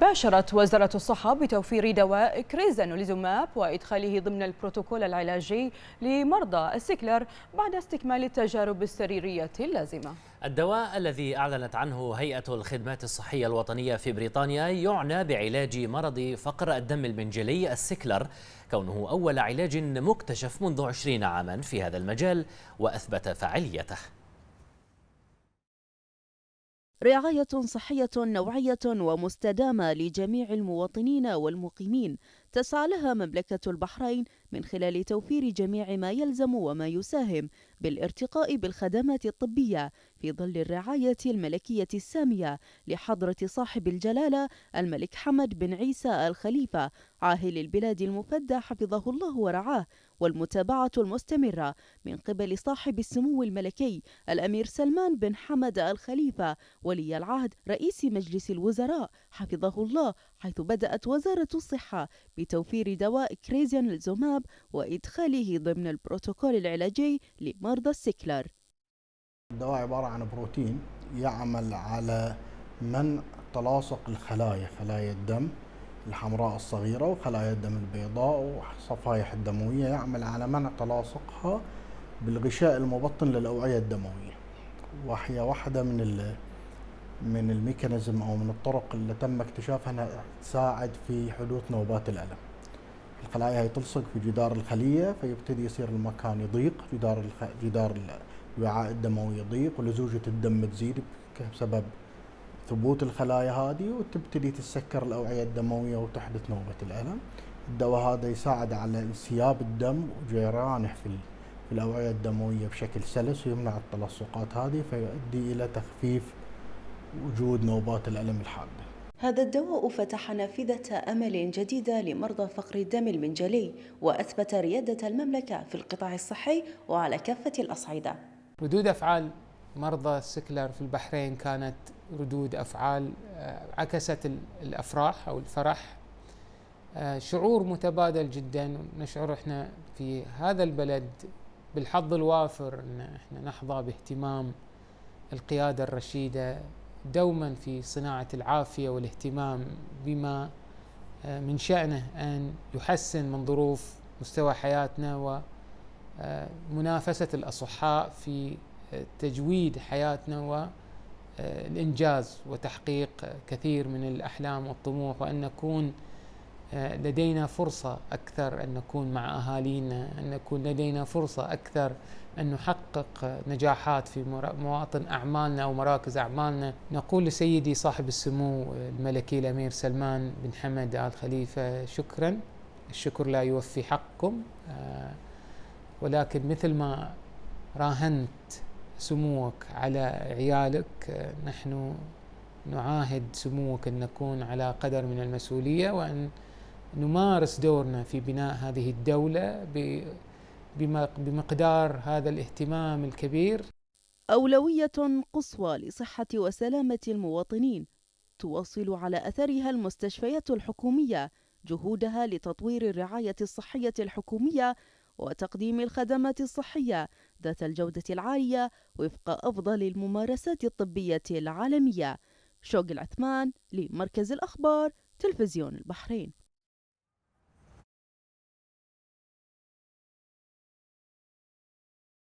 باشرت وزارة الصحة بتوفير دواء كريزانوليزوماب وإدخاله ضمن البروتوكول العلاجي لمرضى السكلر بعد استكمال التجارب السريرية اللازمة الدواء الذي أعلنت عنه هيئة الخدمات الصحية الوطنية في بريطانيا يعنى بعلاج مرض فقر الدم المنجلي السكلر كونه أول علاج مكتشف منذ 20 عاما في هذا المجال وأثبت فعاليته رعاية صحية نوعية ومستدامة لجميع المواطنين والمقيمين تسعى لها مملكة البحرين من خلال توفير جميع ما يلزم وما يساهم بالارتقاء بالخدمات الطبية في ظل الرعاية الملكية السامية لحضرة صاحب الجلالة الملك حمد بن عيسى الخليفة عاهل البلاد المفدى حفظه الله ورعاه والمتابعة المستمرة من قبل صاحب السمو الملكي الأمير سلمان بن حمد الخليفة ولي العهد رئيس مجلس الوزراء حفظه الله حيث بدأت وزارة الصحة بتوفير دواء الزوماب وإدخاله ضمن البروتوكول العلاجي لمرضى السكلر الدواء عبارة عن بروتين يعمل على منع تلاصق الخلايا خلايا الدم الحمراء الصغيرة وخلايا الدم البيضاء والصفائح الدموية يعمل على منع تلاصقها بالغشاء المبطن للأوعية الدموية وهي واحدة من من الميكانيزم او من الطرق اللي تم اكتشافها انها تساعد في حدوث نوبات الالم. الخلايا هي تلصق في جدار الخليه فيبتدي يصير المكان يضيق جدار الخ... جدار الوعاء الدموي يضيق ولزوجه الدم تزيد بسبب ثبوت الخلايا هذه وتبتدي تتسكر الاوعيه الدمويه وتحدث نوبه الالم. الدواء هذا يساعد على انسياب الدم وجيرانه في الأوعية الدموية بشكل سلس ويمنع التلصقات هذه فيؤدي إلى تخفيف وجود نوبات الألم الحادة هذا الدواء فتح نافذة أمل جديدة لمرضى فقر الدم المنجلي وأثبت ريادة المملكة في القطاع الصحي وعلى كافة الأصعدة ردود أفعال مرضى السكلر في البحرين كانت ردود أفعال آه، عكست الأفراح أو الفرح آه، شعور متبادل جدا نشعر احنا في هذا البلد بالحظ الوافر ان احنا نحظى باهتمام القيادة الرشيدة دوما في صناعة العافية والاهتمام بما آه، من شأنه أن يحسن من ظروف مستوى حياتنا ومنافسة آه، الأصحاء في آه، تجويد حياتنا والإنجاز وتحقيق كثير من الأحلام والطموح وأن نكون آه، لدينا فرصة أكثر أن نكون مع أهالينا أن نكون لدينا فرصة أكثر أن نحقق نجاحات في مواطن أعمالنا أو مراكز أعمالنا نقول لسيدي صاحب السمو الملكي الأمير سلمان بن حمد آل خليفة شكرا الشكر لا يوفي حقكم آه، ولكن مثل ما راهنت سموك على عيالك آه، نحن نعاهد سموك أن نكون على قدر من المسؤولية وأن نمارس دورنا في بناء هذه الدولة بمقدار هذا الاهتمام الكبير أولوية قصوى لصحة وسلامة المواطنين تواصل على أثرها المستشفيات الحكومية جهودها لتطوير الرعاية الصحية الحكومية وتقديم الخدمات الصحية ذات الجودة العالية وفق أفضل الممارسات الطبية العالمية شوق العثمان لمركز الأخبار تلفزيون البحرين